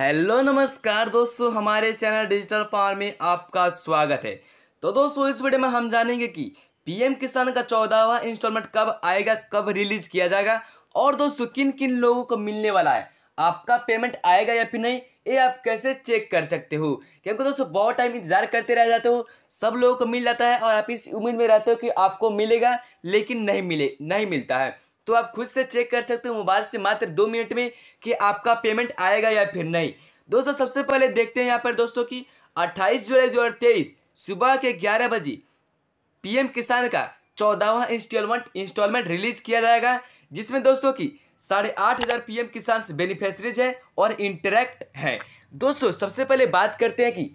hello नमस्कार दोस्तों हमारे चैनल डिजिटल पावर में आपका स्वागत है तो दोस्तों इस वीडियो में हम जानेंगे कि पीएम किसान का चौदहवा इंस्टॉलमेंट कब आएगा कब रिलीज किया जाएगा और दोस्तों किन किन लोगों को मिलने वाला है आपका पेमेंट आएगा या फिर नहीं ये आप कैसे चेक कर सकते हो क्योंकि दोस्तों बहुत टाइम इंतजार करते रह जाते हो सब लोगों को मिल जाता है और आप इस उम्मीद में रहते हो कि आपको मिलेगा लेकिन नहीं मिले नहीं मिलता है तो आप खुद से चेक कर सकते हो मोबाइल से मात्र दो मिनट में कि आपका पेमेंट आएगा या फिर नहीं दोस्तों सबसे पहले देखते हैं यहाँ पर दोस्तों की अट्ठाईस जुलाई दो सुबह के ग्यारह बजे पी किसान का चौदहवा इंस्टॉलमेंट इंस्टॉलमेंट रिलीज किया जाएगा जिसमें दोस्तों की साढ़े आठ हज़ार पी किसान बेनिफिशरीज है और इंटरेक्ट है दोस्तों सबसे पहले बात करते हैं कि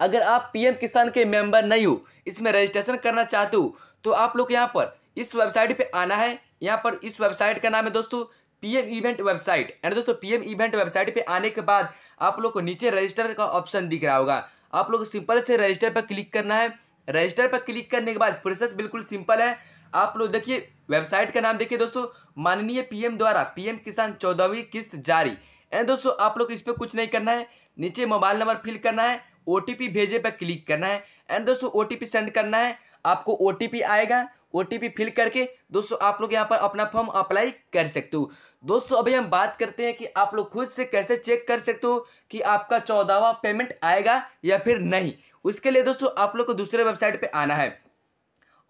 अगर आप पीएम किसान के मेंबर नहीं हो इसमें रजिस्ट्रेशन करना चाहते हो तो आप लोग यहाँ पर इस वेबसाइट पे आना है यहाँ पर इस वेबसाइट का नाम है दोस्तों पीएम इवेंट वेबसाइट एंड दोस्तों पीएम इवेंट वेबसाइट पे आने के बाद आप लोग को नीचे रजिस्टर का ऑप्शन दिख रहा होगा आप लोग सिंपल से रजिस्टर पर क्लिक करना है रजिस्टर पर क्लिक करने के बाद प्रोसेस बिल्कुल सिंपल है आप लोग देखिए वेबसाइट का नाम देखिए दोस्तों माननीय पीएम द्वारा पीएम किसान चौदहवीं किस्त जारी एंड दोस्तों आप लोग इस पर कुछ नहीं करना है नीचे मोबाइल नंबर फिल करना है ओ भेजे पर क्लिक करना है एंड दोस्तों ओ सेंड करना है आपको ओ आएगा ओ फिल करके दोस्तों आप लोग यहाँ पर अपना फॉर्म अप्लाई कर सकते हो दोस्तों अभी हम बात करते हैं कि आप लोग खुद से कैसे चेक कर सकते हो कि आपका चौदहवा पेमेंट आएगा या फिर नहीं उसके लिए दोस्तों आप लोग को दूसरे वेबसाइट पे आना है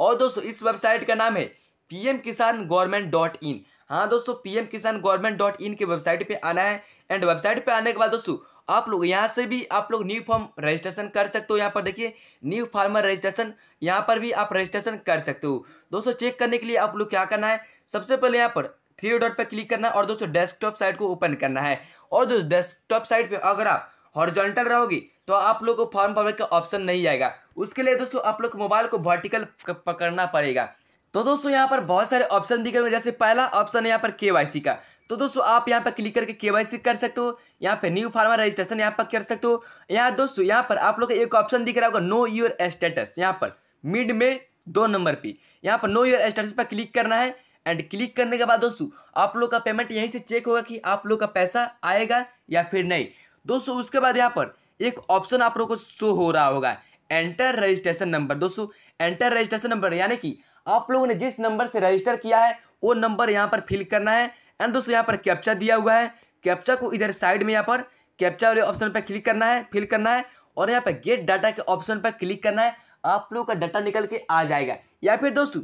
और दोस्तों इस वेबसाइट का नाम है P M Kisan government dot in हाँ दोस्तों P M Kisan government dot in की वेबसाइट पे आना है एंड वेबसाइट पे आने के बाद दोस्तों आप लोग यहाँ से भी आप लोग न्यू फॉर्म रजिस्ट्रेशन कर सकते हो यहाँ पर देखिए न्यू फार्मर रजिस्ट्रेशन यहाँ पर भी आप रजिस्ट्रेशन कर सकते हो दोस्तों चेक करने के लिए आप लोग क्या करना है सबसे पहले यहाँ पर थ्री डॉट पर क्लिक करना है और दोस्तों डेस्कटॉप साइट को ओपन करना है और दोस्तों डेस्कटॉप साइट पर अगर आप हॉरिजॉन्टल रहोगे तो आप लोग को फॉर्म भरने का ऑप्शन नहीं आएगा उसके लिए दोस्तों आप लोग मोबाइल को वर्टिकल पकड़ना पड़ेगा तो दोस्तों यहाँ पर बहुत सारे ऑप्शन दिख रहे हैं जैसे पहला ऑप्शन है यहाँ पर के का तो दोस्तों आप यहाँ पर क्लिक करके के कर सकते हो यहाँ पे न्यू फार्मर रजिस्ट्रेशन यहाँ पर कर सकते हो यहाँ दोस्तों यहाँ पर आप लोग का एक ऑप्शन दिख रहा होगा नो योर स्टेटस यहाँ पर मिड में दो नंबर पे यहाँ पर नो योर स्टेटस पर क्लिक करना है एंड क्लिक करने के बाद दोस्तों आप लोग का पेमेंट यहीं से चेक होगा कि आप लोग का पैसा आएगा या फिर नहीं दोस्तों उसके बाद यहाँ पर एक ऑप्शन आप लोग को शो हो रहा होगा एंटर रजिस्ट्रेशन नंबर दोस्तों एंटर रजिस्ट्रेशन नंबर यानी कि आप लोगों ने जिस नंबर से रजिस्टर किया है वो नंबर यहाँ पर फिल करना है एंड दोस्तों यहाँ पर कैप्चा दिया हुआ है कैप्चा को इधर साइड में यहाँ पर कैप्चा वाले ऑप्शन पर क्लिक करना है फिल करना है और यहाँ पर गेट डाटा के ऑप्शन पर क्लिक करना है आप लोगों का डाटा निकल के आ जाएगा या फिर दोस्तों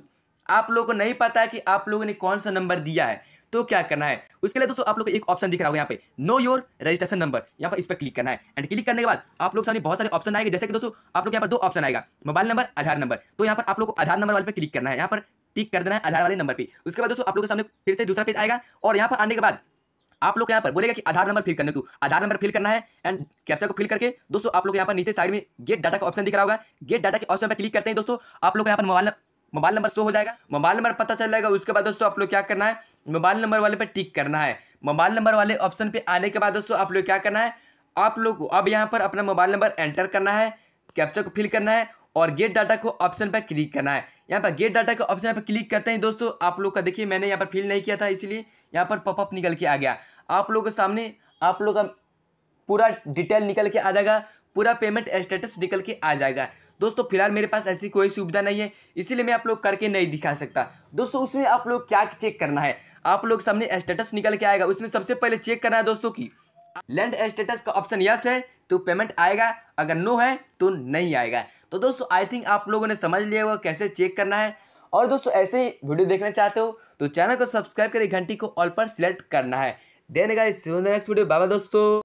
आप लोगों को नहीं पता है कि आप लोगों ने कौन सा नंबर दिया है तो क्या करना है उसके लिए दोस्तों आप लोग को एक ऑप्शन दिख रहा होगा यहाँ पे नो योर रजिस्ट्रेशन नंबर यहाँ पर इस पर क्लिक करना है एंड क्लिक करने के बाद आप लोग सामने बहुत सारे ऑप्शन आएंगे जैसे कि दोस्तों आप लोग यहाँ पर दो ऑप्शन आएगा मोबाइल नंबर आधार नंबर तो यहाँ पर आप लोग को आधार नंबर वाले पर क्लिक करना है यहाँ पर टिक कर देना है आधार वाले नंबर पर उसके बाद दोस्तों आप लोग के सामने फिर से दूसरा पेज आएगा और यहाँ पर आने के बाद आप लोग यहाँ पर बोलेगा कि आधार नंबर फिल करने को आधार नंबर फिल करना है एंड कैप्चा को फिल करके दोस्तों आप लोग यहाँ पर नीचे साइड में गेट डाटा का ऑप्शन दिख रहा होगा गेट डाटा के ऑप्शन पर क्लिक करते हैं दोस्तों आप लोग यहाँ पर मोबाइल मोबाइल नंबर शो हो जाएगा मोबाइल नंबर पता चल जाएगा उसके बाद दोस्तों आप लोग क्या करना है मोबाइल नंबर वाले पर टिक करना है मोबाइल नंबर वाले ऑप्शन पे आने के बाद दोस्तों आप लोग क्या करना है आप लोग अब यहाँ पर अपना मोबाइल नंबर एंटर करना है कैप्चा को फिल करना है और गेट डाटा को ऑप्शन पर क्लिक करना है यहाँ पर गेट डाटा को ऑप्शन पर क्लिक करते हैं दोस्तों आप लोग का देखिए मैंने यहाँ पर फिल नहीं किया था इसीलिए यहाँ पर पॉपअप निकल के आ गया आप लोग के सामने आप लोग का पूरा डिटेल निकल के आ जाएगा पूरा पेमेंट स्टेटस निकल के आ जाएगा दोस्तों फिलहाल मेरे पास ऐसी कोई सुविधा नहीं है इसीलिए मैं आप लोग करके नहीं दिखा सकता दोस्तों उसमें आप लोग क्या चेक करना है आप लोग सामने स्टेटस निकल के आएगा उसमें सबसे पहले चेक करना है दोस्तों की लैंड स्टेटस का ऑप्शन यस है तो पेमेंट आएगा अगर नो है तो नहीं आएगा तो दोस्तों आई थिंक आप लोगों ने समझ लिया होगा कैसे चेक करना है और दोस्तों ऐसे ही वीडियो देखना चाहते हो तो चैनल को सब्सक्राइब करें घंटी को ऑल पर सिलेक्ट करना है देने का इस नेक्स्ट वीडियो बाबा दोस्तों